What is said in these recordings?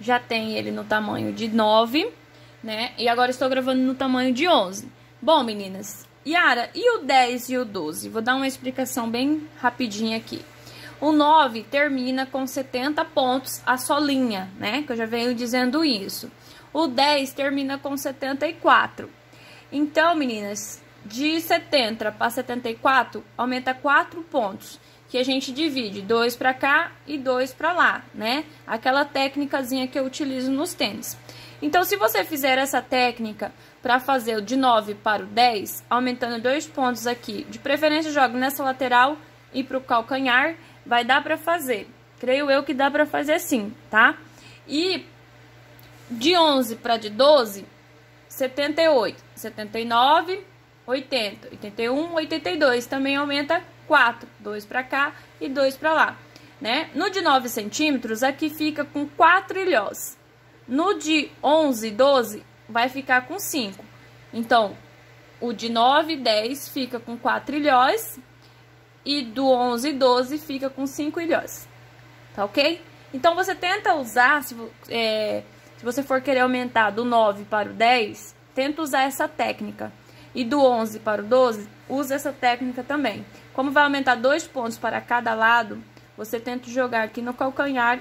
já tem ele no tamanho de 9, né? E agora estou gravando no tamanho de 11. Bom, meninas, Yara, e o 10 e o 12? Vou dar uma explicação bem rapidinha aqui. O 9 termina com 70 pontos a solinha, né? Que eu já venho dizendo isso. O 10 termina com 74. Então, meninas, de 70 para 74 aumenta 4 pontos que a gente divide dois para cá e dois para lá, né? Aquela técnicazinha que eu utilizo nos tênis. Então, se você fizer essa técnica para fazer o de 9 para o 10, aumentando dois pontos aqui, de preferência jogue nessa lateral e para o calcanhar, vai dar para fazer. Creio eu que dá para fazer sim, tá? E de 11 para de 12, 78, 79, 80, 81, 82, também aumenta 4, 2 para cá e 2 para lá, né? No de 9 centímetros, aqui fica com 4 ilhós. No de 11, 12, vai ficar com 5. Então, o de 9, e 10 fica com 4 ilhós e do 11 e 12 fica com 5 ilhós, tá ok? Então, você tenta usar, se, é, se você for querer aumentar do 9 para o 10, tenta usar essa técnica. E do 11 para o 12, usa essa técnica também. Como vai aumentar dois pontos para cada lado, você tenta jogar aqui no calcanhar,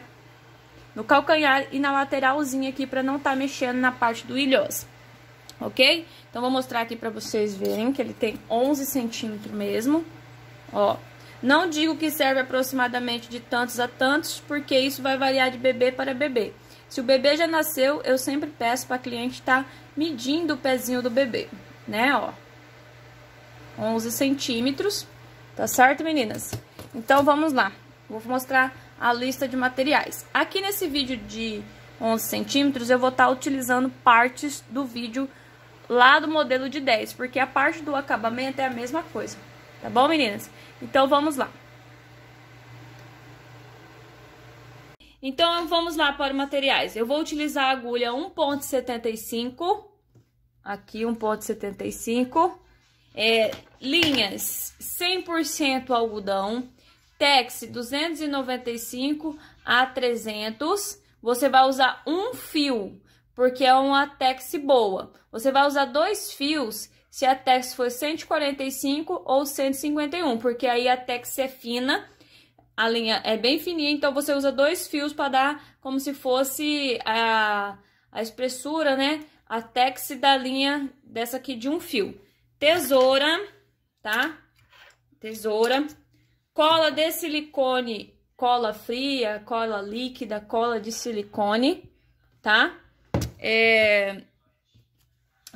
no calcanhar e na lateralzinha aqui para não estar tá mexendo na parte do ilhós, ok? Então, vou mostrar aqui para vocês verem que ele tem 11 centímetros mesmo, ó. Não digo que serve aproximadamente de tantos a tantos, porque isso vai variar de bebê para bebê. Se o bebê já nasceu, eu sempre peço para a cliente estar tá medindo o pezinho do bebê, né, ó. 11 centímetros. Tá certo, meninas? Então, vamos lá. Vou mostrar a lista de materiais. Aqui nesse vídeo de 11 centímetros, eu vou estar tá utilizando partes do vídeo lá do modelo de 10, porque a parte do acabamento é a mesma coisa, tá bom, meninas? Então, vamos lá. Então, vamos lá para os materiais. Eu vou utilizar a agulha 1.75, aqui 1.75, é, linhas 100% algodão, Tex 295 a 300. Você vai usar um fio, porque é uma Tex boa. Você vai usar dois fios se a Tex for 145 ou 151, porque aí a Tex é fina, a linha é bem fininha, então você usa dois fios para dar como se fosse a, a espessura, né? A Tex da linha dessa aqui de um fio tesoura, tá? Tesoura, cola de silicone, cola fria, cola líquida, cola de silicone, tá? É...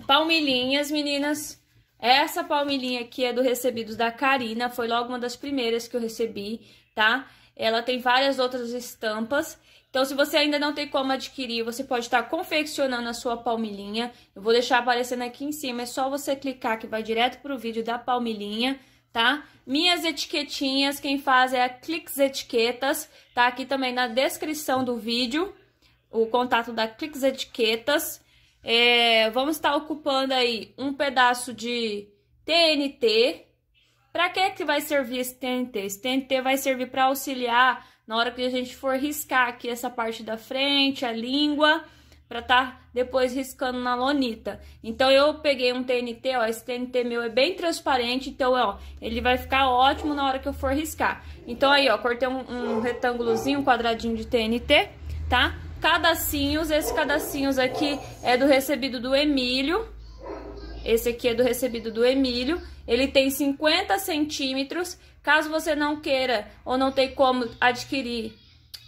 Palmilhinhas, meninas. Essa palmilhinha aqui é do Recebidos da Karina, foi logo uma das primeiras que eu recebi, tá? Ela tem várias outras estampas então, se você ainda não tem como adquirir, você pode estar confeccionando a sua palmilhinha. Eu vou deixar aparecendo aqui em cima, é só você clicar que vai direto para o vídeo da palmilhinha, tá? Minhas etiquetinhas, quem faz é a Clix Etiquetas, tá aqui também na descrição do vídeo, o contato da Clix Etiquetas. É, vamos estar ocupando aí um pedaço de TNT. Para que que vai servir esse TNT? Esse TNT vai servir para auxiliar na hora que a gente for riscar aqui essa parte da frente, a língua, para tá depois riscando na lonita. Então, eu peguei um TNT, ó, esse TNT meu é bem transparente, então, ó, ele vai ficar ótimo na hora que eu for riscar. Então, aí, ó, cortei um, um retângulozinho, um quadradinho de TNT, tá? Cadacinhos, esse cadacinhos aqui é do recebido do Emílio, esse aqui é do recebido do Emílio. Ele tem 50 centímetros. Caso você não queira ou não tem como adquirir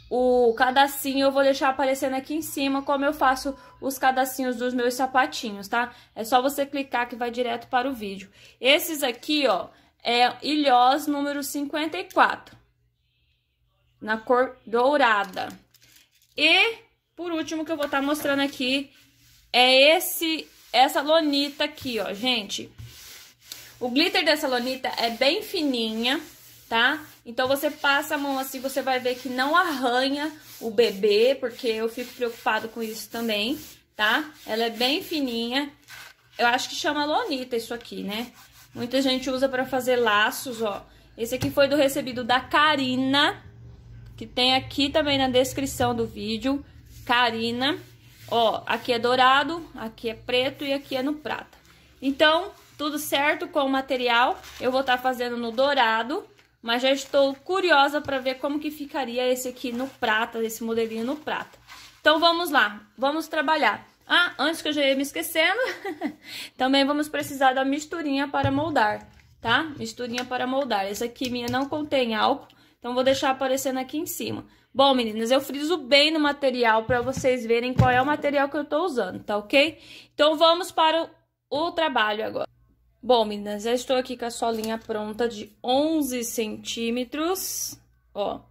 o cadacinho, eu vou deixar aparecendo aqui em cima como eu faço os cadacinhos dos meus sapatinhos, tá? É só você clicar que vai direto para o vídeo. Esses aqui, ó, é ilhós número 54, na cor dourada. E, por último, que eu vou estar tá mostrando aqui, é esse essa lonita aqui, ó, gente. O glitter dessa lonita é bem fininha, tá? Então, você passa a mão assim, você vai ver que não arranha o bebê, porque eu fico preocupado com isso também, tá? Ela é bem fininha. Eu acho que chama lonita isso aqui, né? Muita gente usa pra fazer laços, ó. Esse aqui foi do recebido da Karina, que tem aqui também na descrição do vídeo. Karina. Ó, aqui é dourado, aqui é preto e aqui é no prata. Então, tudo certo com o material. Eu vou estar tá fazendo no dourado, mas já estou curiosa para ver como que ficaria esse aqui no prata, esse modelinho no prata. Então, vamos lá, vamos trabalhar. Ah, antes que eu já ia me esquecendo, também vamos precisar da misturinha para moldar, tá? Misturinha para moldar. Essa aqui minha não contém álcool, então vou deixar aparecendo aqui em cima. Bom, meninas, eu friso bem no material para vocês verem qual é o material que eu estou usando, tá ok? Então, vamos para o, o trabalho agora. Bom, meninas, já estou aqui com a solinha pronta de 11 centímetros, ó.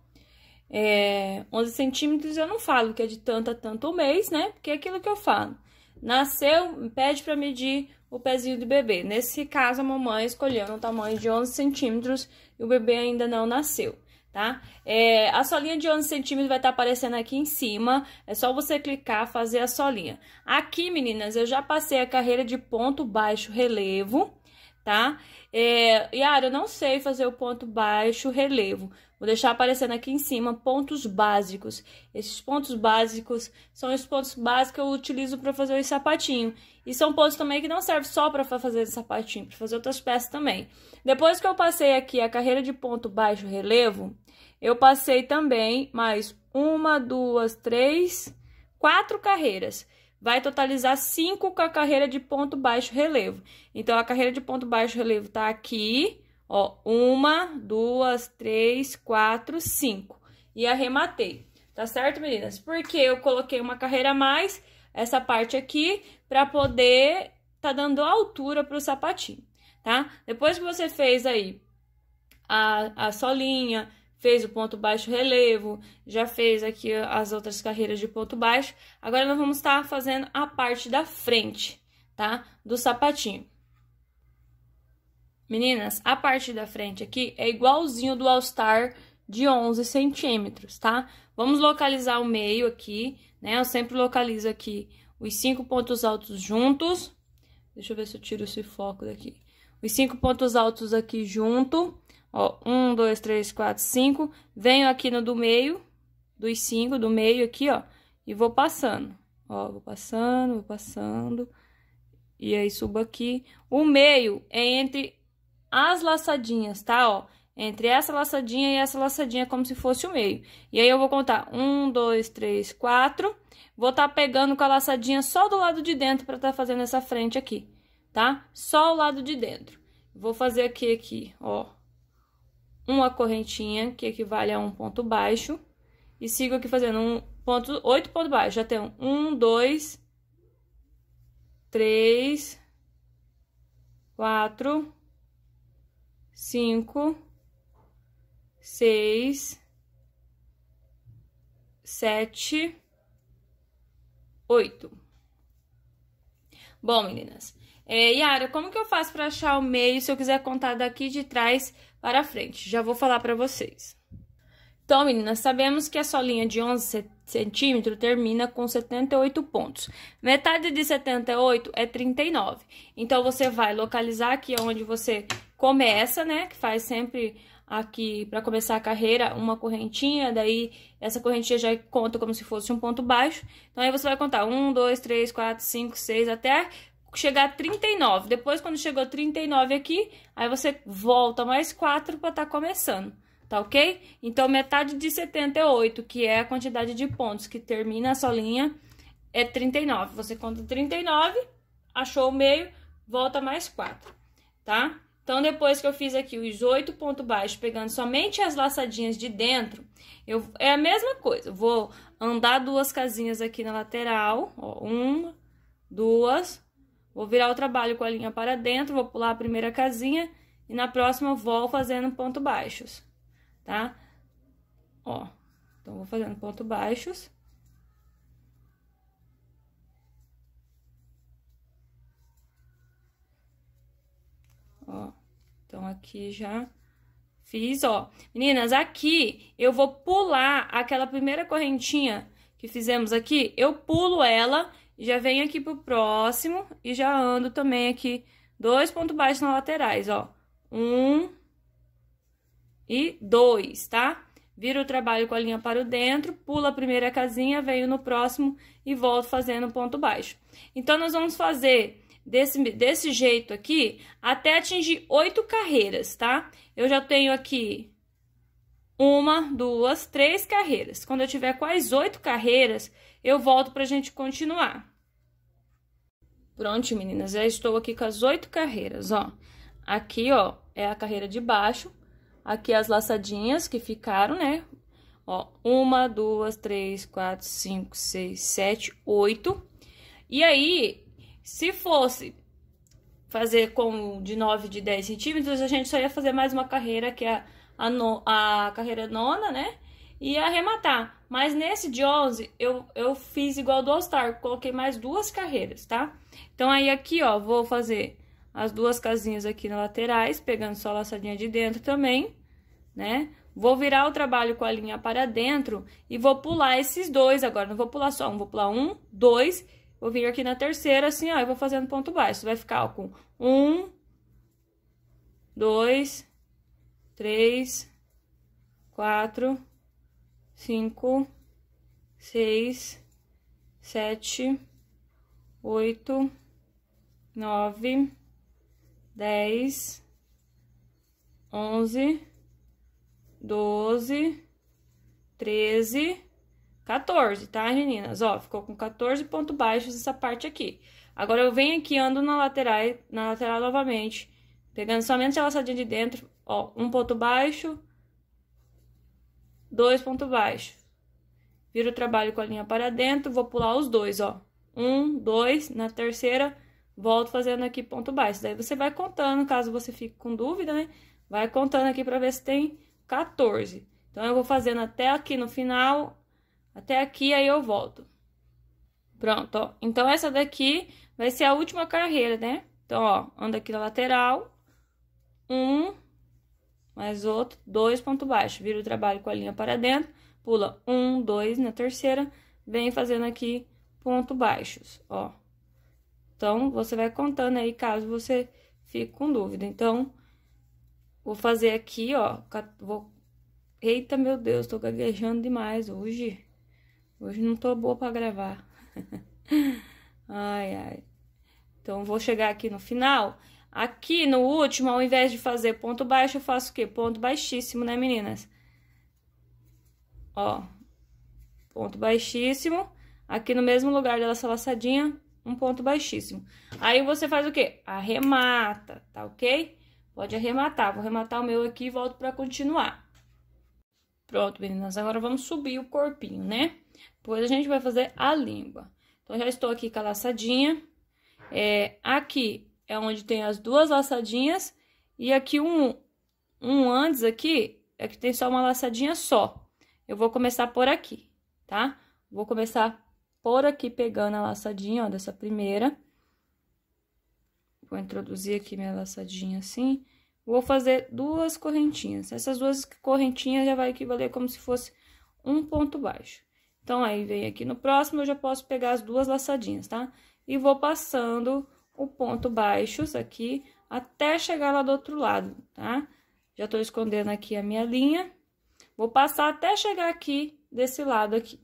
É, 11 centímetros eu não falo que é de tanto a tanto o mês, né? Porque é aquilo que eu falo. Nasceu, pede para medir o pezinho do bebê. Nesse caso, a mamãe escolheu um tamanho de 11 centímetros e o bebê ainda não nasceu tá? É, a solinha de 11 centímetros vai estar tá aparecendo aqui em cima, é só você clicar, fazer a solinha. Aqui, meninas, eu já passei a carreira de ponto baixo relevo, tá? É, Yara, eu não sei fazer o ponto baixo relevo, Vou deixar aparecendo aqui em cima pontos básicos. Esses pontos básicos são os pontos básicos que eu utilizo para fazer o sapatinho. E são pontos também que não servem só para fazer esse sapatinho, para fazer outras peças também. Depois que eu passei aqui a carreira de ponto baixo relevo, eu passei também mais uma, duas, três, quatro carreiras vai totalizar cinco com a carreira de ponto baixo relevo. Então, a carreira de ponto baixo relevo está aqui, Ó, uma, duas, três, quatro, cinco. E arrematei, tá certo, meninas? Porque eu coloquei uma carreira a mais, essa parte aqui, pra poder tá dando altura pro sapatinho, tá? Depois que você fez aí a, a solinha, fez o ponto baixo relevo, já fez aqui as outras carreiras de ponto baixo, agora nós vamos estar tá fazendo a parte da frente, tá? Do sapatinho. Meninas, a parte da frente aqui é igualzinho do All Star de 11 centímetros, tá? Vamos localizar o meio aqui, né? Eu sempre localizo aqui os cinco pontos altos juntos. Deixa eu ver se eu tiro esse foco daqui. Os cinco pontos altos aqui junto. Ó, um, dois, três, quatro, cinco. Venho aqui no do meio, dos cinco, do meio aqui, ó. E vou passando. Ó, vou passando, vou passando. E aí, subo aqui. O meio é entre as laçadinhas, tá? Ó, entre essa laçadinha e essa laçadinha, como se fosse o meio. E aí, eu vou contar um, dois, três, quatro. Vou tá pegando com a laçadinha só do lado de dentro pra tá fazendo essa frente aqui, tá? Só o lado de dentro. Vou fazer aqui, aqui, ó, uma correntinha, que equivale a um ponto baixo. E sigo aqui fazendo um ponto, oito pontos baixos. Já tenho um, dois, três, quatro, cinco, seis, sete, oito. Bom, meninas, é, Yara, como que eu faço para achar o meio se eu quiser contar daqui de trás para frente? Já vou falar para vocês. Então, meninas, sabemos que a solinha de 11 centímetros termina com 78 pontos. Metade de 78 é 39. Então, você vai localizar aqui onde você começa, né? Que faz sempre aqui para começar a carreira uma correntinha, daí essa correntinha já conta como se fosse um ponto baixo. Então aí você vai contar 1, 2, 3, 4, 5, 6 até chegar a 39. Depois quando chegou 39 aqui, aí você volta mais 4 para estar tá começando. Tá ok? Então, metade de 78, que é a quantidade de pontos que termina a sua linha, é 39. Você conta 39, achou o meio, volta mais 4, tá? Então, depois que eu fiz aqui os oito pontos baixos, pegando somente as laçadinhas de dentro, eu, é a mesma coisa. Eu vou andar duas casinhas aqui na lateral, ó, uma, duas. Vou virar o trabalho com a linha para dentro, vou pular a primeira casinha e na próxima vou fazendo ponto baixos, tá? Ó, então vou fazendo ponto baixos. Ó, então aqui já fiz, ó. Meninas, aqui eu vou pular aquela primeira correntinha que fizemos aqui, eu pulo ela, já venho aqui pro próximo e já ando também aqui dois pontos baixos nas laterais, ó. Um e dois, tá? Viro o trabalho com a linha para o dentro, pula a primeira casinha, venho no próximo e volto fazendo ponto baixo. Então, nós vamos fazer desse, desse jeito aqui, até atingir oito carreiras, tá? Eu já tenho aqui uma, duas, três carreiras. Quando eu tiver quais oito carreiras, eu volto pra gente continuar. Pronto, meninas, já estou aqui com as oito carreiras, ó. Aqui, ó, é a carreira de baixo, aqui as laçadinhas que ficaram, né? Ó, uma, duas, três, quatro, cinco, seis, sete, oito. E aí, se fosse fazer com de 9 de 10 centímetros, a gente só ia fazer mais uma carreira, que é a, no, a carreira nona, né? E arrematar. Mas nesse de 11, eu, eu fiz igual do All Star, coloquei mais duas carreiras, tá? Então, aí aqui, ó, vou fazer as duas casinhas aqui nas laterais, pegando só a laçadinha de dentro também, né? Vou virar o trabalho com a linha para dentro e vou pular esses dois agora. Não vou pular só um, vou pular um, dois Vou vir aqui na terceira, assim, ó, eu vou fazendo ponto baixo. Vai ficar, ó, com um, dois, três, quatro, cinco, seis, sete, oito, nove, dez, onze, doze, treze, 14, tá, meninas? Ó, ficou com 14 pontos baixos essa parte aqui. Agora, eu venho aqui, ando na lateral, na lateral novamente, pegando somente a laçadinha de dentro, ó, um ponto baixo, dois pontos baixos. Viro o trabalho com a linha para dentro, vou pular os dois, ó. Um, dois, na terceira, volto fazendo aqui ponto baixo. Daí você vai contando, caso você fique com dúvida, né? Vai contando aqui pra ver se tem 14. Então, eu vou fazendo até aqui no final, até aqui, aí eu volto. Pronto, ó. Então, essa daqui vai ser a última carreira, né? Então, ó, anda aqui na lateral, um, mais outro, dois ponto baixo. Vira o trabalho com a linha para dentro, pula um, dois na terceira, vem fazendo aqui ponto baixos, ó. Então, você vai contando aí, caso você fique com dúvida. Então, vou fazer aqui, ó, vou... Eita, meu Deus, tô gaguejando demais hoje. Hoje não tô boa para gravar. ai, ai. Então, vou chegar aqui no final. Aqui no último, ao invés de fazer ponto baixo, eu faço o quê? Ponto baixíssimo, né, meninas? Ó, ponto baixíssimo. Aqui no mesmo lugar da nossa laçadinha, um ponto baixíssimo. Aí você faz o quê? Arremata, tá ok? Pode arrematar. Vou arrematar o meu aqui e volto pra continuar. Pronto, meninas. Agora vamos subir o corpinho, né? Depois a gente vai fazer a língua. Então, já estou aqui com a laçadinha. É, aqui é onde tem as duas laçadinhas. E aqui um, um antes aqui, é que tem só uma laçadinha só. Eu vou começar por aqui, tá? Vou começar por aqui pegando a laçadinha, ó, dessa primeira. Vou introduzir aqui minha laçadinha assim. Vou fazer duas correntinhas. Essas duas correntinhas já vai equivaler como se fosse um ponto baixo. Então, aí vem aqui no próximo, eu já posso pegar as duas laçadinhas, tá? E vou passando o ponto baixos aqui até chegar lá do outro lado, tá? Já tô escondendo aqui a minha linha. Vou passar até chegar aqui desse lado aqui.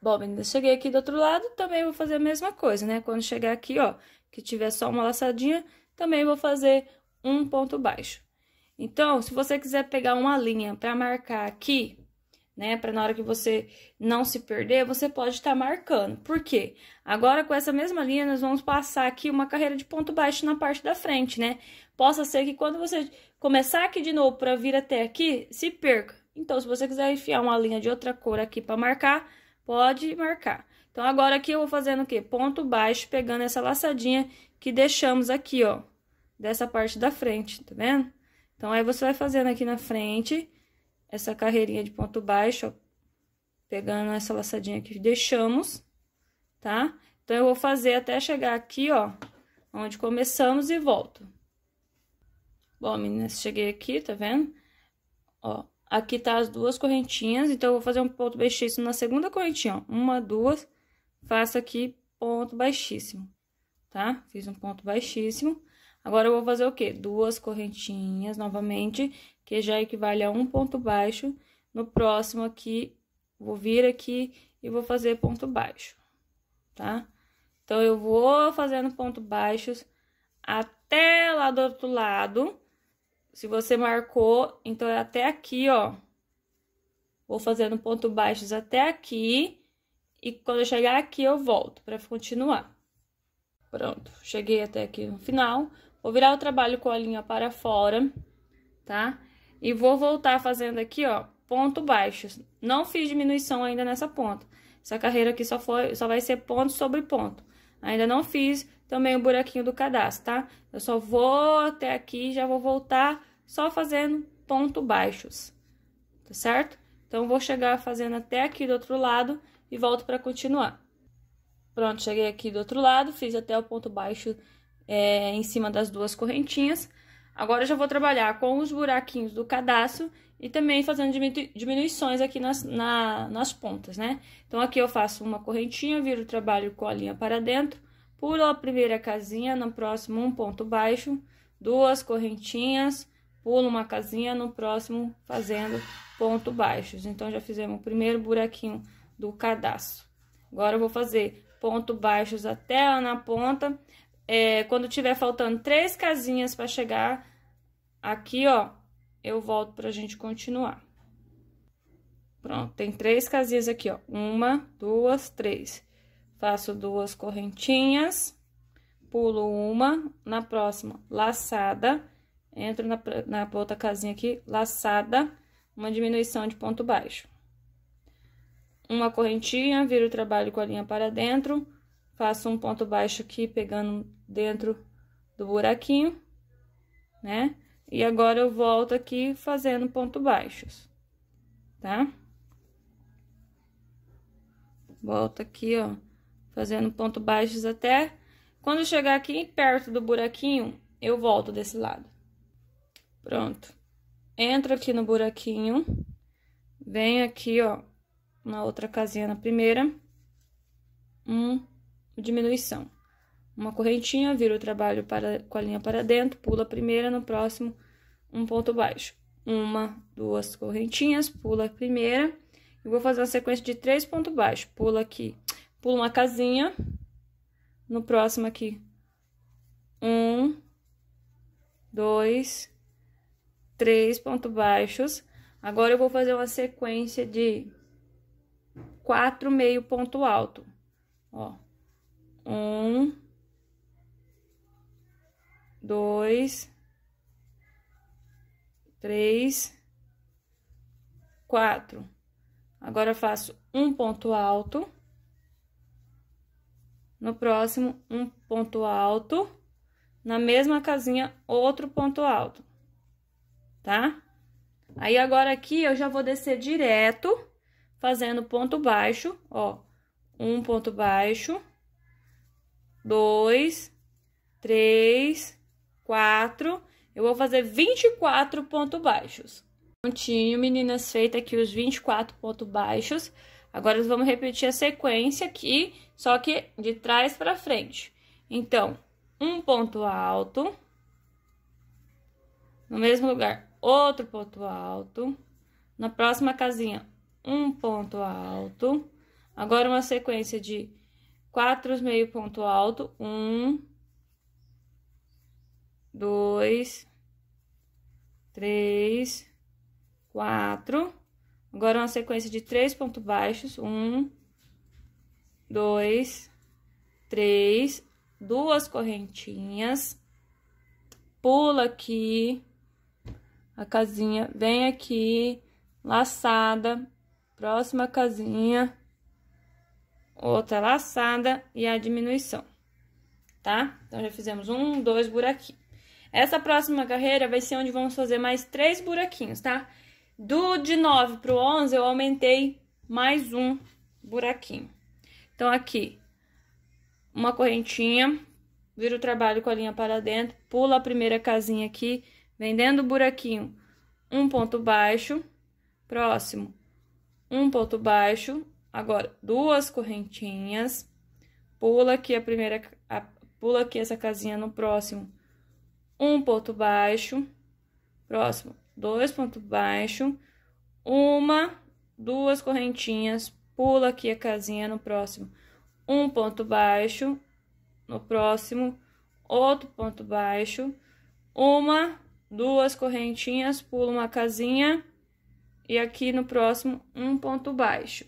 Bom, meninas, cheguei aqui do outro lado, também vou fazer a mesma coisa, né? Quando chegar aqui, ó, que tiver só uma laçadinha, também vou fazer um ponto baixo. Então, se você quiser pegar uma linha para marcar aqui, né? Para na hora que você não se perder, você pode estar tá marcando. Por quê? Agora com essa mesma linha nós vamos passar aqui uma carreira de ponto baixo na parte da frente, né? Possa ser que quando você começar aqui de novo para vir até aqui, se perca. Então, se você quiser enfiar uma linha de outra cor aqui para marcar, pode marcar. Então, agora aqui eu vou fazendo o quê? Ponto baixo, pegando essa laçadinha que deixamos aqui, ó, dessa parte da frente, tá vendo? Então, aí você vai fazendo aqui na frente essa carreirinha de ponto baixo, ó, pegando essa laçadinha que deixamos, tá? Então, eu vou fazer até chegar aqui, ó, onde começamos e volto. Bom, meninas, cheguei aqui, tá vendo? Ó, aqui tá as duas correntinhas, então, eu vou fazer um ponto baixíssimo na segunda correntinha, ó, uma, duas, faço aqui ponto baixíssimo, tá? Fiz um ponto baixíssimo. Agora, eu vou fazer o quê? Duas correntinhas novamente que já equivale a um ponto baixo. No próximo aqui, vou vir aqui e vou fazer ponto baixo, tá? Então, eu vou fazendo ponto baixos até lá do outro lado. Se você marcou, então é até aqui, ó. Vou fazendo ponto baixos até aqui. E quando eu chegar aqui, eu volto para continuar. Pronto, cheguei até aqui no final. Vou virar o trabalho com a linha para fora, tá? E vou voltar fazendo aqui, ó, ponto baixo. Não fiz diminuição ainda nessa ponta. Essa carreira aqui só, foi, só vai ser ponto sobre ponto. Ainda não fiz também o buraquinho do cadastro, tá? Eu só vou até aqui e já vou voltar só fazendo ponto baixos, tá certo? Então, vou chegar fazendo até aqui do outro lado e volto para continuar. Pronto, cheguei aqui do outro lado, fiz até o ponto baixo é, em cima das duas correntinhas. Agora eu já vou trabalhar com os buraquinhos do cadastro e também fazendo diminuições aqui nas, na, nas pontas, né? Então, aqui eu faço uma correntinha, viro o trabalho com a linha para dentro, pulo a primeira casinha, no próximo um ponto baixo, duas correntinhas, pulo uma casinha, no próximo fazendo ponto baixos. Então, já fizemos o primeiro buraquinho do cadastro. Agora, eu vou fazer ponto baixos até na ponta, é, quando tiver faltando três casinhas para chegar aqui, ó, eu volto pra gente continuar. Pronto, tem três casinhas aqui, ó. Uma, duas, três. Faço duas correntinhas, pulo uma, na próxima, laçada. Entro na, na outra casinha aqui, laçada, uma diminuição de ponto baixo. Uma correntinha, viro o trabalho com a linha para dentro faço um ponto baixo aqui, pegando dentro do buraquinho, né? E agora eu volto aqui fazendo ponto baixos, tá? Volto aqui, ó, fazendo ponto baixos até... Quando chegar aqui perto do buraquinho, eu volto desse lado. Pronto. Entro aqui no buraquinho, venho aqui, ó, na outra casinha na primeira. Um, diminuição. Uma correntinha, vira o trabalho para, com a linha para dentro, pula a primeira, no próximo, um ponto baixo. Uma, duas correntinhas, pula a primeira. E vou fazer uma sequência de três pontos baixos. Pula aqui, pula uma casinha. No próximo aqui, um, dois, três pontos baixos. Agora, eu vou fazer uma sequência de quatro meio ponto alto, ó. Um, dois, três, quatro. Agora faço um ponto alto. No próximo, um ponto alto. Na mesma casinha, outro ponto alto. Tá? Aí, agora aqui, eu já vou descer direto, fazendo ponto baixo, ó. Um ponto baixo dois, três, quatro. Eu vou fazer 24 pontos baixos. Prontinho, meninas, feita aqui os 24 pontos baixos. Agora, vamos repetir a sequência aqui, só que de trás para frente. Então, um ponto alto. No mesmo lugar, outro ponto alto. Na próxima casinha, um ponto alto. Agora, uma sequência de quatro meio ponto alto, um, dois, três, quatro. Agora, uma sequência de três pontos baixos, um, dois, três, duas correntinhas, pula aqui, a casinha, vem aqui, laçada, próxima casinha, outra laçada e a diminuição, tá? Então, já fizemos um, dois buraquinhos. Essa próxima carreira vai ser onde vamos fazer mais três buraquinhos, tá? Do de 9 pro 11, eu aumentei mais um buraquinho. Então, aqui, uma correntinha, vira o trabalho com a linha para dentro, pula a primeira casinha aqui, vendendo o buraquinho, um ponto baixo, próximo, um ponto baixo, Agora, duas correntinhas, pula aqui a primeira, a, pula aqui essa casinha no próximo, um ponto baixo, próximo, dois pontos baixo, uma, duas correntinhas, pula aqui a casinha no próximo, um ponto baixo, no próximo, outro ponto baixo, uma, duas correntinhas, pula uma casinha, e aqui no próximo, um ponto baixo.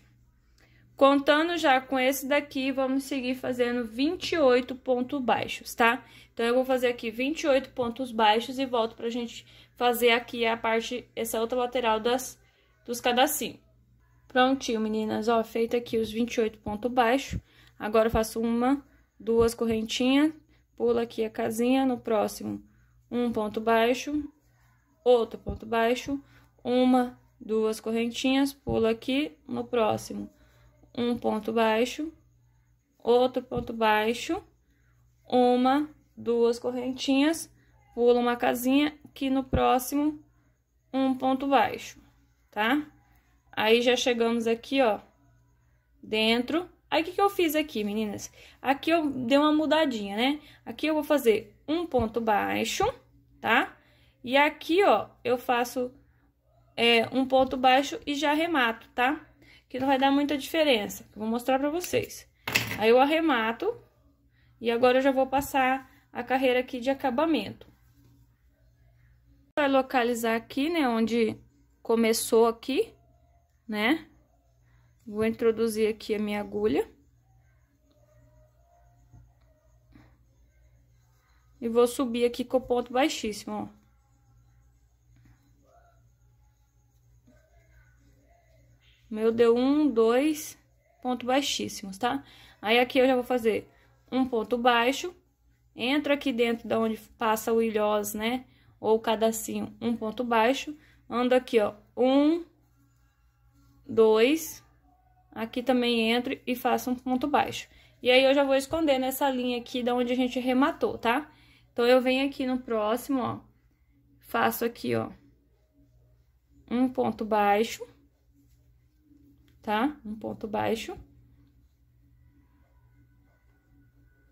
Contando já com esse daqui, vamos seguir fazendo 28 pontos baixos, tá? Então, eu vou fazer aqui 28 pontos baixos e volto pra gente fazer aqui a parte, essa outra lateral das, dos cadacinhos. Prontinho, meninas, ó, feito aqui os 28 pontos baixos. Agora, faço uma, duas correntinhas, pulo aqui a casinha, no próximo, um ponto baixo, outro ponto baixo, uma, duas correntinhas, pulo aqui, no próximo um ponto baixo, outro ponto baixo, uma, duas correntinhas, pula uma casinha, que no próximo, um ponto baixo, tá? Aí já chegamos aqui, ó, dentro. Aí, o que, que eu fiz aqui, meninas? Aqui eu dei uma mudadinha, né? Aqui eu vou fazer um ponto baixo, tá? E aqui, ó, eu faço é, um ponto baixo e já remato, tá? que não vai dar muita diferença. vou mostrar pra vocês. Aí eu arremato, e agora eu já vou passar a carreira aqui de acabamento. Vai localizar aqui, né, onde começou aqui, né? Vou introduzir aqui a minha agulha. E vou subir aqui com o ponto baixíssimo, ó. meu deu um, dois pontos baixíssimos, tá? Aí aqui eu já vou fazer um ponto baixo, entra aqui dentro da onde passa o ilhós, né? Ou o cadacinho, um ponto baixo, ando aqui, ó, um, dois, aqui também entro e faço um ponto baixo. E aí, eu já vou esconder nessa linha aqui da onde a gente rematou, tá? Então, eu venho aqui no próximo, ó, faço aqui, ó, um ponto baixo, tá? Um ponto baixo.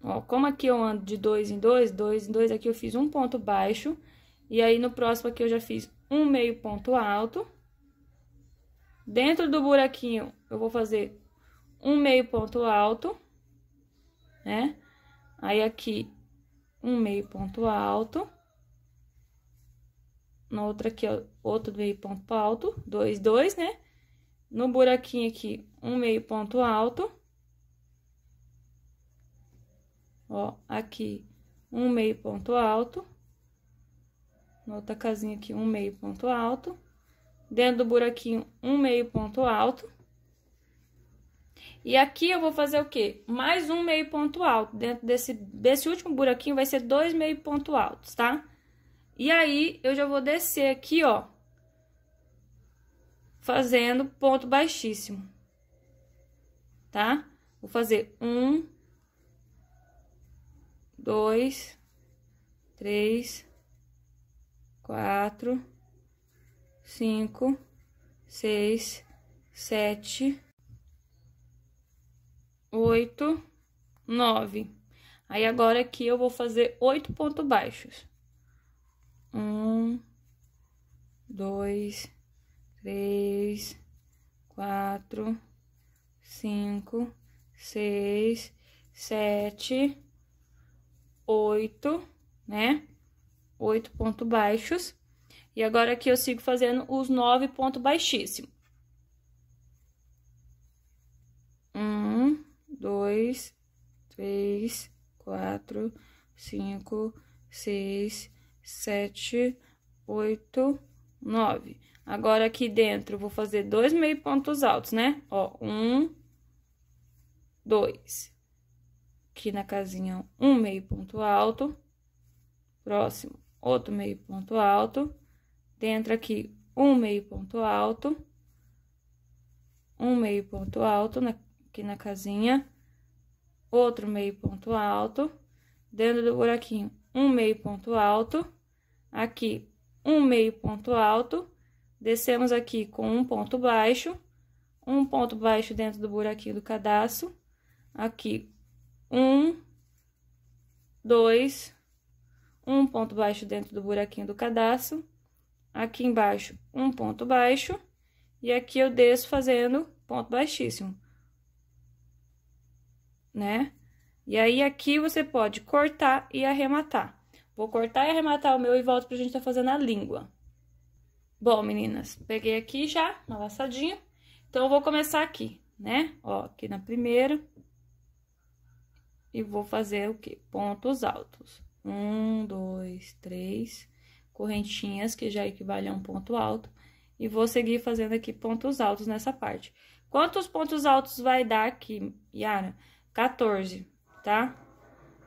Ó, como aqui eu ando de dois em dois, dois em dois, aqui eu fiz um ponto baixo. E aí, no próximo aqui, eu já fiz um meio ponto alto. Dentro do buraquinho, eu vou fazer um meio ponto alto, né? Aí, aqui, um meio ponto alto. no outra aqui, outro meio ponto alto, dois, dois, né? no buraquinho aqui, um meio ponto alto. Ó, aqui, um meio ponto alto. Na outra casinha aqui, um meio ponto alto. Dentro do buraquinho, um meio ponto alto. E aqui eu vou fazer o quê? Mais um meio ponto alto. Dentro desse, desse último buraquinho vai ser dois meio ponto altos, tá? E aí, eu já vou descer aqui, ó, fazendo ponto baixíssimo, tá? Vou fazer um, dois, três, quatro, cinco, seis, sete, oito, nove. Aí, agora aqui eu vou fazer oito pontos baixos. Um, dois, três três, quatro, cinco, seis, sete, oito, né? Oito pontos baixos. E agora aqui eu sigo fazendo os nove pontos baixíssimos. Um, dois, três, quatro, cinco, seis, sete, oito, nove. Agora, aqui dentro, vou fazer dois meio pontos altos, né? Ó, um, dois. Aqui na casinha, um meio ponto alto. Próximo, outro meio ponto alto. Dentro aqui, um meio ponto alto. Um meio ponto alto na, aqui na casinha. Outro meio ponto alto. Dentro do buraquinho, um meio ponto alto. Aqui, um meio ponto alto, descemos aqui com um ponto baixo, um ponto baixo dentro do buraquinho do cadastro, aqui um, dois, um ponto baixo dentro do buraquinho do cadastro, aqui embaixo um ponto baixo, e aqui eu desço fazendo ponto baixíssimo, né? E aí, aqui você pode cortar e arrematar. Vou cortar e arrematar o meu e volto pra gente tá fazendo a língua. Bom, meninas, peguei aqui já, uma laçadinha. Então, eu vou começar aqui, né? Ó, aqui na primeira. E vou fazer o quê? Pontos altos. Um, dois, três correntinhas, que já equivale a um ponto alto. E vou seguir fazendo aqui pontos altos nessa parte. Quantos pontos altos vai dar aqui, Yara? 14, tá?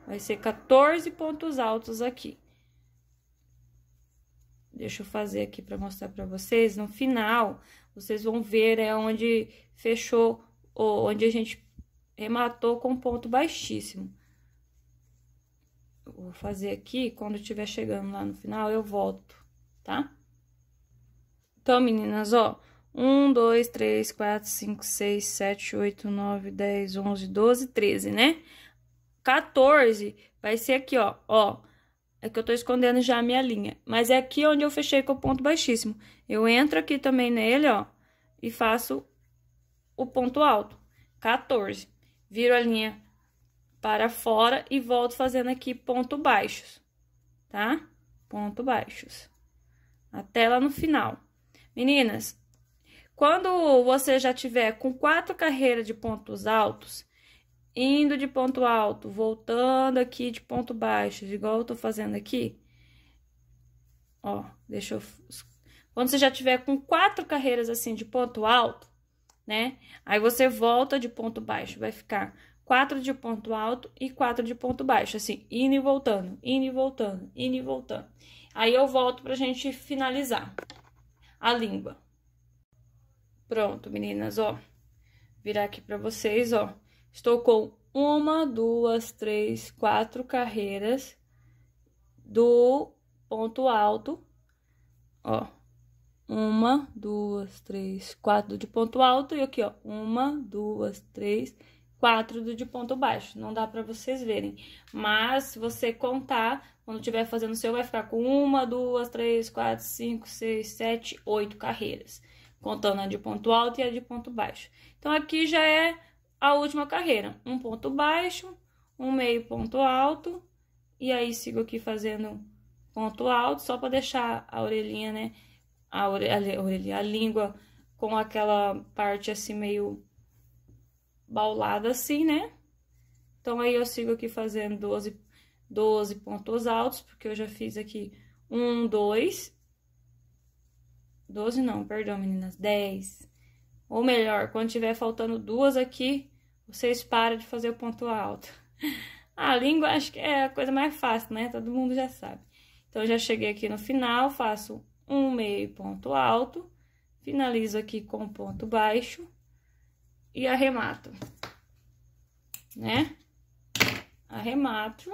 Vai ser 14 pontos altos aqui. Deixa eu fazer aqui para mostrar para vocês. No final, vocês vão ver é onde fechou, ou onde a gente rematou com ponto baixíssimo. Eu vou fazer aqui, quando estiver chegando lá no final, eu volto, tá? Então, meninas, ó, 1, 2, 3, 4, 5, 6, 7, 8, 9, 10, 11, 12, 13, né? 14 vai ser aqui, ó, ó. É que eu tô escondendo já a minha linha. Mas é aqui onde eu fechei com o ponto baixíssimo. Eu entro aqui também nele, ó, e faço o ponto alto. 14. Viro a linha para fora e volto fazendo aqui ponto baixos, tá? Ponto baixos. Até lá no final. Meninas, quando você já tiver com quatro carreiras de pontos altos, indo de ponto alto, voltando aqui de ponto baixo, igual eu tô fazendo aqui. Ó, deixa eu... Quando você já tiver com quatro carreiras assim de ponto alto, né? Aí você volta de ponto baixo, vai ficar quatro de ponto alto e quatro de ponto baixo, assim, indo e voltando, indo e voltando, indo e voltando. Aí eu volto pra gente finalizar a língua. Pronto, meninas, ó. Virar aqui pra vocês, ó. Estou com uma, duas, três, quatro carreiras do ponto alto. Ó, uma, duas, três, quatro de ponto alto. E aqui, ó, uma, duas, três, quatro do de ponto baixo. Não dá para vocês verem. Mas, se você contar, quando tiver fazendo o seu, vai ficar com uma, duas, três, quatro, cinco, seis, sete, oito carreiras. Contando a de ponto alto e a de ponto baixo. Então, aqui já é a última carreira. Um ponto baixo, um meio ponto alto, e aí sigo aqui fazendo ponto alto, só para deixar a orelhinha, né? A, a, orelha, a língua com aquela parte assim meio baulada assim, né? Então, aí eu sigo aqui fazendo 12, 12 pontos altos, porque eu já fiz aqui um, dois, 12 não, perdão, meninas, 10, ou melhor, quando tiver faltando duas aqui, vocês param de fazer o ponto alto. A língua acho que é a coisa mais fácil, né? Todo mundo já sabe. Então, já cheguei aqui no final, faço um meio ponto alto, finalizo aqui com ponto baixo e arremato, né? Arremato.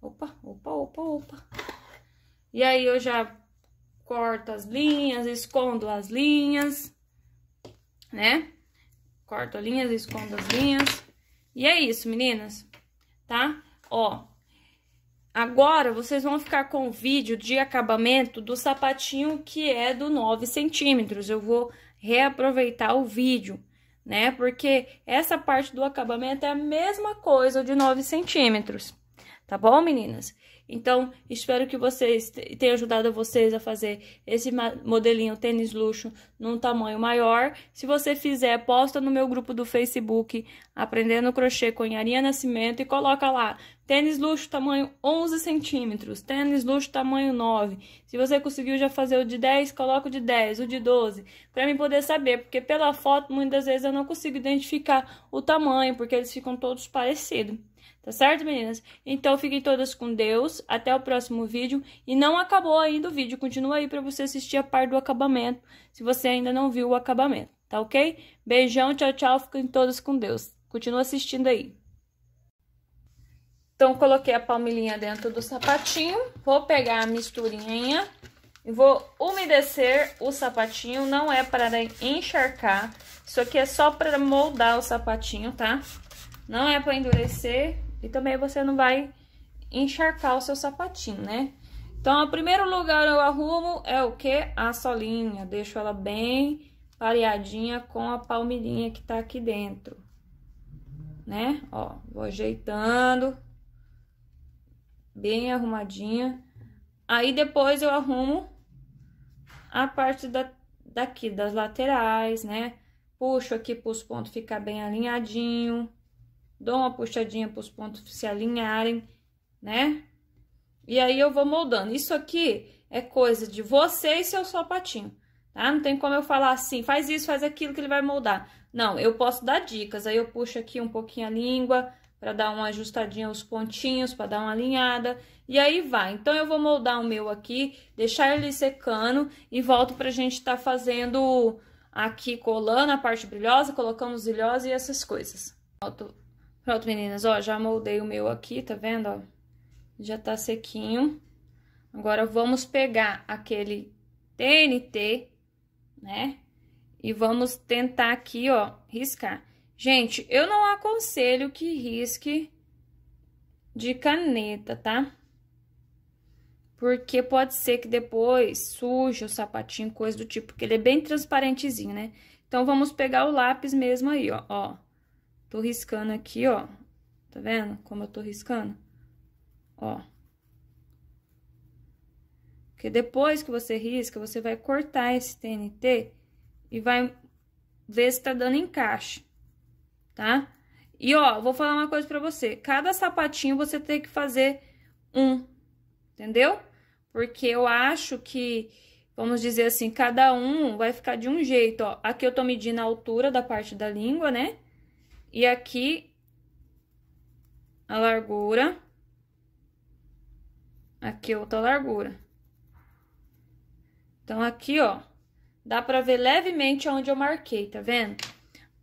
Opa, opa, opa, opa. E aí, eu já corto as linhas, escondo as linhas né? Corto linhas, escondo as linhas. E é isso, meninas, tá? Ó, agora vocês vão ficar com o vídeo de acabamento do sapatinho que é do 9 centímetros. Eu vou reaproveitar o vídeo, né? Porque essa parte do acabamento é a mesma coisa de 9 centímetros, tá bom, meninas? Então, espero que vocês tenha ajudado vocês a fazer esse modelinho tênis luxo num tamanho maior. Se você fizer, posta no meu grupo do Facebook Aprendendo Crochê com Yarinha Nascimento e coloca lá tênis luxo tamanho 11 centímetros, tênis luxo tamanho 9. Se você conseguiu já fazer o de 10, coloca o de 10, o de 12, para mim poder saber, porque pela foto muitas vezes eu não consigo identificar o tamanho, porque eles ficam todos parecidos. Tá certo, meninas? Então fiquem todas com Deus, até o próximo vídeo. E não acabou ainda o vídeo, continua aí para você assistir a parte do acabamento, se você ainda não viu o acabamento, tá ok? Beijão, tchau, tchau, fiquem todas com Deus. Continua assistindo aí. Então, coloquei a palmilhinha dentro do sapatinho, vou pegar a misturinha e vou umedecer o sapatinho, não é para encharcar, isso aqui é só para moldar o sapatinho, tá? Não é para endurecer, e também você não vai encharcar o seu sapatinho, né? Então, o primeiro lugar eu arrumo é o que? A solinha. Deixo ela bem pareadinha com a palmilhinha que tá aqui dentro. Né? Ó, vou ajeitando. Bem arrumadinha. Aí, depois eu arrumo a parte da, daqui, das laterais, né? Puxo aqui para os pontos ficar bem alinhadinho dou uma puxadinha para os pontos se alinharem, né? E aí eu vou moldando. Isso aqui é coisa de você e seu sapatinho, tá? Não tem como eu falar assim, faz isso, faz aquilo que ele vai moldar. Não, eu posso dar dicas. Aí eu puxo aqui um pouquinho a língua para dar uma ajustadinha aos pontinhos, para dar uma alinhada, e aí vai. Então, eu vou moldar o meu aqui, deixar ele secando e volto pra gente tá fazendo aqui, colando a parte brilhosa, colocando os ilhós e essas coisas. Volto Pronto, meninas, ó, já moldei o meu aqui, tá vendo, ó? Já tá sequinho. Agora, vamos pegar aquele TNT, né? E vamos tentar aqui, ó, riscar. Gente, eu não aconselho que risque de caneta, tá? Porque pode ser que depois suje o sapatinho, coisa do tipo, porque ele é bem transparentezinho, né? Então, vamos pegar o lápis mesmo aí, ó, ó. Tô riscando aqui, ó. Tá vendo como eu tô riscando? Ó. Porque depois que você risca, você vai cortar esse TNT e vai ver se tá dando encaixe, tá? E, ó, vou falar uma coisa pra você. Cada sapatinho você tem que fazer um, entendeu? Porque eu acho que, vamos dizer assim, cada um vai ficar de um jeito, ó. Aqui eu tô medindo a altura da parte da língua, né? E aqui, a largura. Aqui, é outra largura. Então, aqui, ó, dá pra ver levemente onde eu marquei, tá vendo?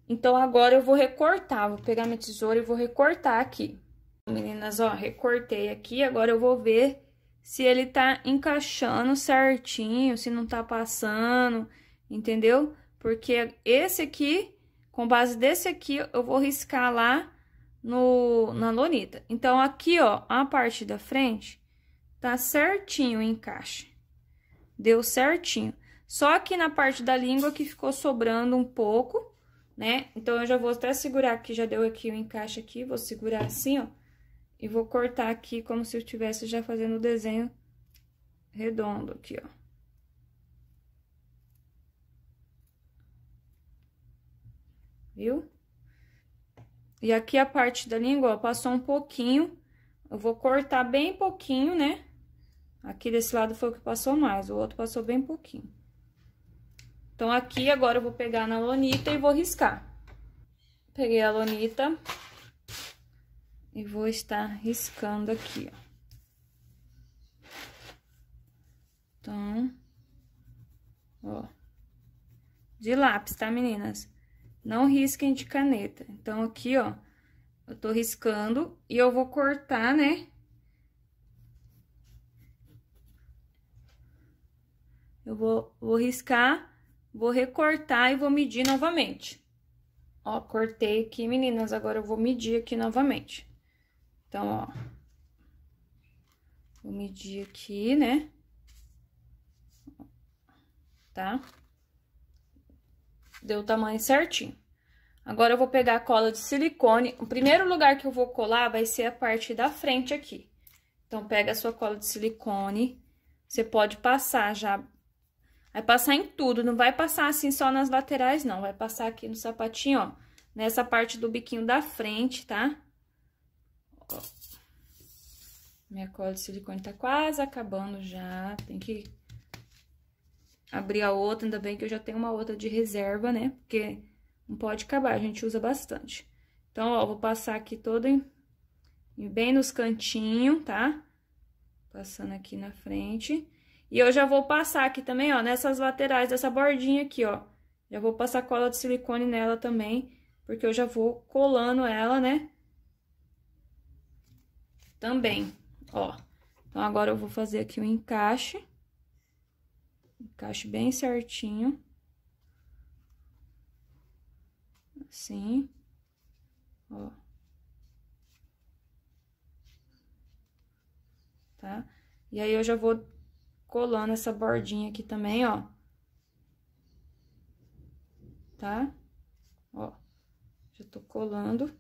Então, agora eu vou recortar, vou pegar minha tesoura e vou recortar aqui. Meninas, ó, recortei aqui, agora eu vou ver se ele tá encaixando certinho, se não tá passando, entendeu? Porque esse aqui com base desse aqui, eu vou riscar lá no, na lonita. Então, aqui, ó, a parte da frente, tá certinho o encaixe. Deu certinho. Só que na parte da língua que ficou sobrando um pouco, né? Então, eu já vou até segurar aqui, já deu aqui o encaixe aqui, vou segurar assim, ó. E vou cortar aqui como se eu estivesse já fazendo o desenho redondo aqui, ó. viu? E aqui a parte da língua, ó, passou um pouquinho. Eu vou cortar bem pouquinho, né? Aqui desse lado foi o que passou mais, o outro passou bem pouquinho. Então, aqui agora eu vou pegar na lonita e vou riscar. Peguei a lonita e vou estar riscando aqui, ó. Então, ó. De lápis, tá, meninas? Não risquem de caneta. Então, aqui, ó, eu tô riscando e eu vou cortar, né? Eu vou, vou riscar, vou recortar e vou medir novamente. Ó, cortei aqui, meninas, agora eu vou medir aqui novamente. Então, ó, vou medir aqui, né? Tá? Deu o tamanho certinho. Agora, eu vou pegar a cola de silicone. O primeiro lugar que eu vou colar vai ser a parte da frente aqui. Então, pega a sua cola de silicone. Você pode passar já. Vai passar em tudo, não vai passar assim só nas laterais, não. Vai passar aqui no sapatinho, ó. Nessa parte do biquinho da frente, tá? Ó. Minha cola de silicone tá quase acabando já. Tem que abrir a outra, ainda bem que eu já tenho uma outra de reserva, né? Porque não pode acabar, a gente usa bastante. Então, ó, vou passar aqui toda em, bem nos cantinhos, tá? Passando aqui na frente. E eu já vou passar aqui também, ó, nessas laterais dessa bordinha aqui, ó. Já vou passar cola de silicone nela também, porque eu já vou colando ela, né? Também, ó. Então, agora eu vou fazer aqui o um encaixe. Encaixe bem certinho. assim, ó. Tá? E aí, eu já vou colando essa bordinha aqui também, ó. Tá? Ó, já tô colando.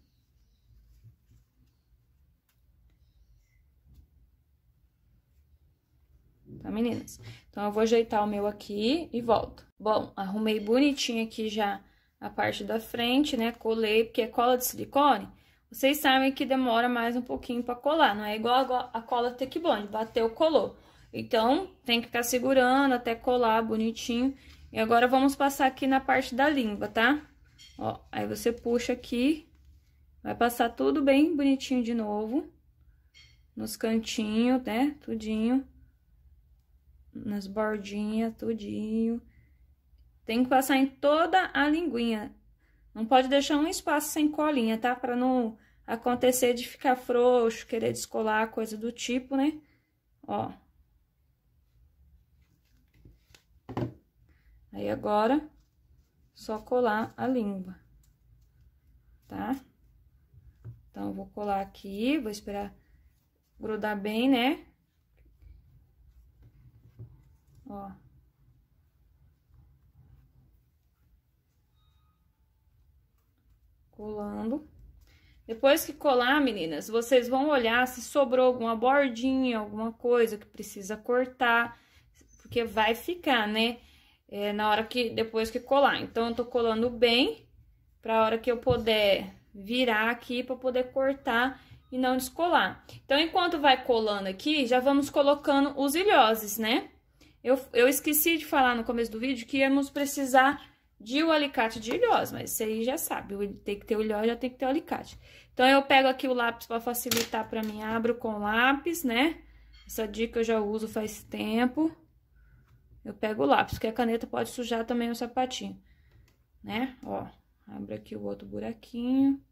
Tá, meninas? Então, eu vou ajeitar o meu aqui e volto. Bom, arrumei bonitinho aqui já a parte da frente, né? Colei, porque é cola de silicone. Vocês sabem que demora mais um pouquinho para colar, não é igual a cola Tech Bond, bateu, colou. Então, tem que ficar segurando até colar bonitinho. E agora, vamos passar aqui na parte da língua, tá? Ó, aí você puxa aqui, vai passar tudo bem bonitinho de novo. Nos cantinhos, né? Tudinho. Nas bordinhas, tudinho. Tem que passar em toda a linguinha. Não pode deixar um espaço sem colinha, tá? Para não acontecer de ficar frouxo, querer descolar, coisa do tipo, né? Ó. Aí agora, só colar a língua, tá? Então, eu vou colar aqui, vou esperar grudar bem, né? Ó. colando. Depois que colar, meninas, vocês vão olhar se sobrou alguma bordinha, alguma coisa que precisa cortar, porque vai ficar, né? É, na hora que, depois que colar. Então, eu tô colando bem, pra hora que eu puder virar aqui, pra poder cortar e não descolar. Então, enquanto vai colando aqui, já vamos colocando os ilhoses, né? Eu, eu esqueci de falar no começo do vídeo que íamos precisar de o alicate de ilhós, mas isso aí já sabe, tem que ter o ilhós, já tem que ter o alicate. Então, eu pego aqui o lápis para facilitar para mim, abro com lápis, né? Essa dica eu já uso faz tempo. Eu pego o lápis, porque a caneta pode sujar também o sapatinho, né? Ó, abro aqui o outro buraquinho.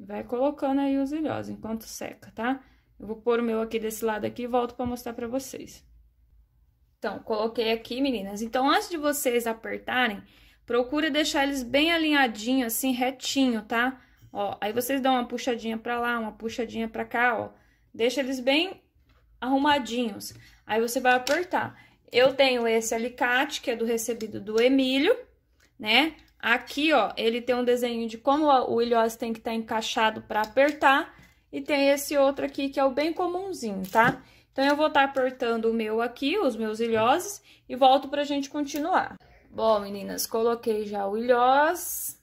Vai colocando aí os ilhós enquanto seca, tá? Eu vou pôr o meu aqui desse lado aqui e volto para mostrar para vocês. Então, coloquei aqui, meninas. Então, antes de vocês apertarem, procura deixar eles bem alinhadinho, assim, retinho, tá? Ó, aí vocês dão uma puxadinha pra lá, uma puxadinha pra cá, ó. Deixa eles bem arrumadinhos. Aí você vai apertar. Eu tenho esse alicate, que é do recebido do Emílio, né? Aqui, ó, ele tem um desenho de como o ilhose tem que estar tá encaixado para apertar. E tem esse outro aqui, que é o bem comumzinho, tá? Tá? Então, eu vou estar tá apertando o meu aqui, os meus ilhoses, e volto pra gente continuar. Bom, meninas, coloquei já o ilhós.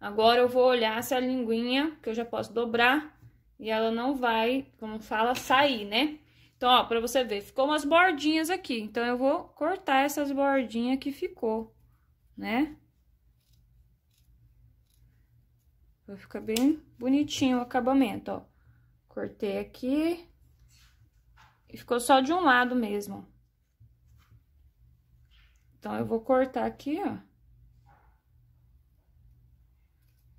Agora, eu vou olhar se a linguinha, que eu já posso dobrar, e ela não vai, como fala, sair, né? Então, ó, pra você ver, ficou umas bordinhas aqui. Então, eu vou cortar essas bordinhas que ficou, né? Vai ficar bem bonitinho o acabamento, ó. Cortei aqui e ficou só de um lado mesmo. Então, eu vou cortar aqui, ó.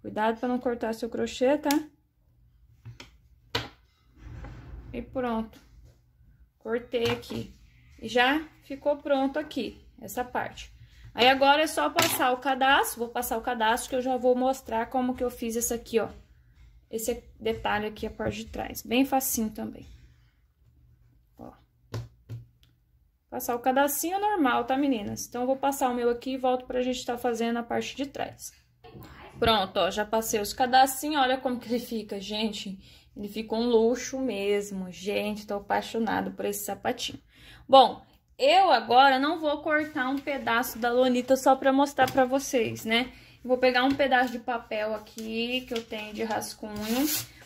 Cuidado para não cortar seu crochê, tá? E pronto. Cortei aqui. E já ficou pronto aqui, essa parte. Aí, agora é só passar o cadastro. Vou passar o cadastro que eu já vou mostrar como que eu fiz essa aqui, ó. Esse detalhe aqui, a parte de trás. Bem facinho também. Passar o cadacinho normal, tá, meninas? Então, eu vou passar o meu aqui e volto pra gente estar tá fazendo a parte de trás. Pronto, ó, já passei os cadacinhos, olha como que ele fica, gente. Ele fica um luxo mesmo, gente, tô apaixonado por esse sapatinho. Bom, eu agora não vou cortar um pedaço da lonita só pra mostrar pra vocês, né? Vou pegar um pedaço de papel aqui, que eu tenho de rascunho.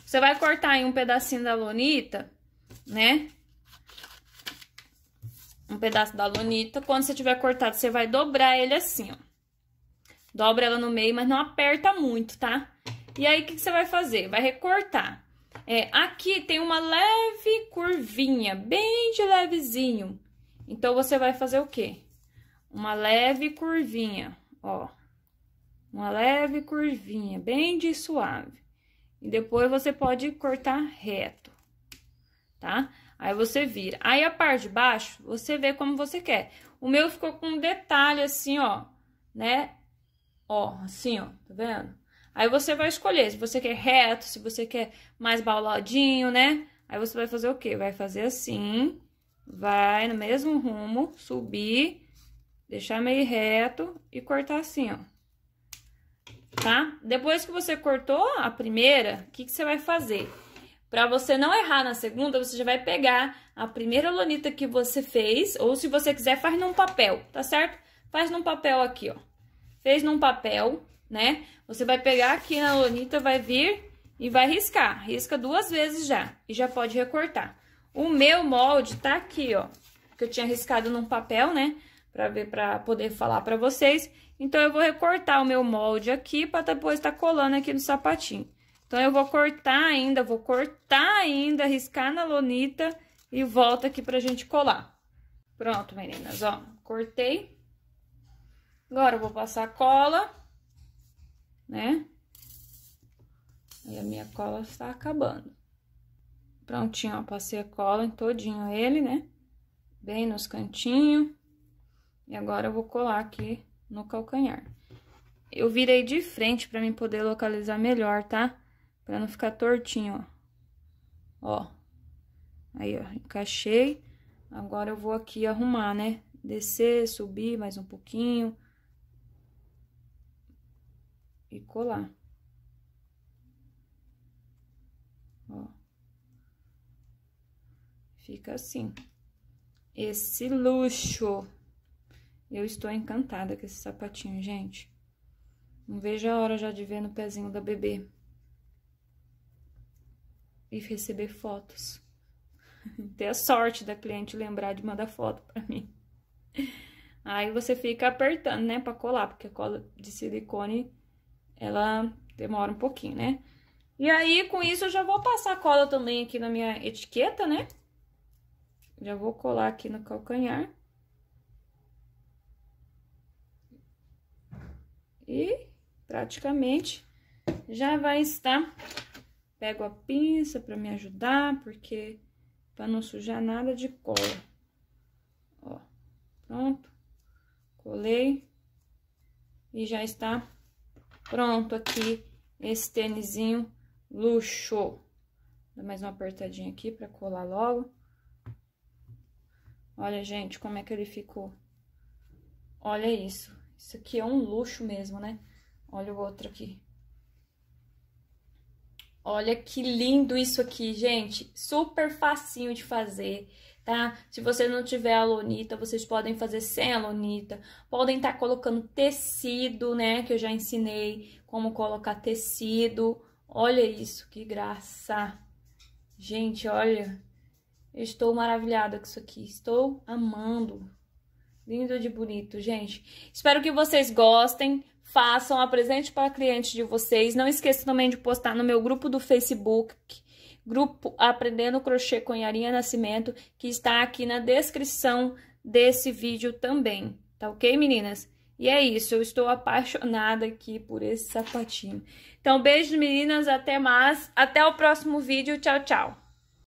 Você vai cortar aí um pedacinho da lonita, né? um pedaço da lunita. Quando você tiver cortado, você vai dobrar ele assim, ó. Dobra ela no meio, mas não aperta muito, tá? E aí, o que, que, você vai fazer? Vai recortar. É, aqui tem uma leve curvinha, bem de levezinho. Então, você vai fazer o quê? Uma leve curvinha, ó. Uma leve curvinha, bem de suave. E depois, você pode cortar reto, tá? Tá? Aí você vira. Aí a parte de baixo, você vê como você quer. O meu ficou com um detalhe assim, ó, né? Ó, assim, ó, tá vendo? Aí você vai escolher se você quer reto, se você quer mais bauladinho, né? Aí você vai fazer o quê? Vai fazer assim, vai no mesmo rumo, subir, deixar meio reto e cortar assim, ó. Tá? Depois que você cortou a primeira, o que, que você vai fazer? Para você não errar na segunda, você já vai pegar a primeira lonita que você fez, ou se você quiser, faz num papel, tá certo? Faz num papel aqui, ó. Fez num papel, né? Você vai pegar aqui na lonita, vai vir e vai riscar. Risca duas vezes já, e já pode recortar. O meu molde tá aqui, ó, que eu tinha riscado num papel, né? Pra ver, pra poder falar pra vocês. Então, eu vou recortar o meu molde aqui, pra depois tá colando aqui no sapatinho. Então, eu vou cortar ainda, vou cortar ainda, riscar na lonita e volta aqui pra gente colar. Pronto, meninas, ó, cortei. Agora, eu vou passar cola, né? E a minha cola está acabando. Prontinho, ó, passei a cola em todinho ele, né? Bem nos cantinhos. E agora, eu vou colar aqui no calcanhar. Eu virei de frente pra mim poder localizar melhor, Tá? Pra não ficar tortinho, ó. Ó. Aí, ó, encaixei. Agora eu vou aqui arrumar, né? Descer, subir mais um pouquinho. E colar. Ó. Fica assim. Esse luxo. Eu estou encantada com esse sapatinho, gente. Não vejo a hora já de ver no pezinho da bebê e receber fotos. Ter a sorte da cliente lembrar de mandar foto para mim. Aí você fica apertando, né, para colar, porque a cola de silicone ela demora um pouquinho, né? E aí, com isso, eu já vou passar a cola também aqui na minha etiqueta, né? Já vou colar aqui no calcanhar. E praticamente já vai estar Pego a pinça para me ajudar, porque para não sujar nada de cola. Ó, pronto. Colei. E já está pronto aqui esse tênisinho luxo. Dá mais uma apertadinha aqui para colar logo. Olha, gente, como é que ele ficou. Olha isso. Isso aqui é um luxo mesmo, né? Olha o outro aqui. Olha que lindo isso aqui, gente. Super facinho de fazer, tá? Se você não tiver alonita, vocês podem fazer sem alonita. Podem estar tá colocando tecido, né? Que eu já ensinei como colocar tecido. Olha isso, que graça. Gente, olha. Eu estou maravilhada com isso aqui. Estou amando. Lindo de bonito, gente. Espero que vocês gostem façam, apresente para clientes de vocês. Não esqueça também de postar no meu grupo do Facebook, grupo Aprendendo Crochê com Yarinha Nascimento, que está aqui na descrição desse vídeo também, tá ok, meninas? E é isso, eu estou apaixonada aqui por esse sapatinho. Então, beijo, meninas, até mais, até o próximo vídeo, tchau, tchau!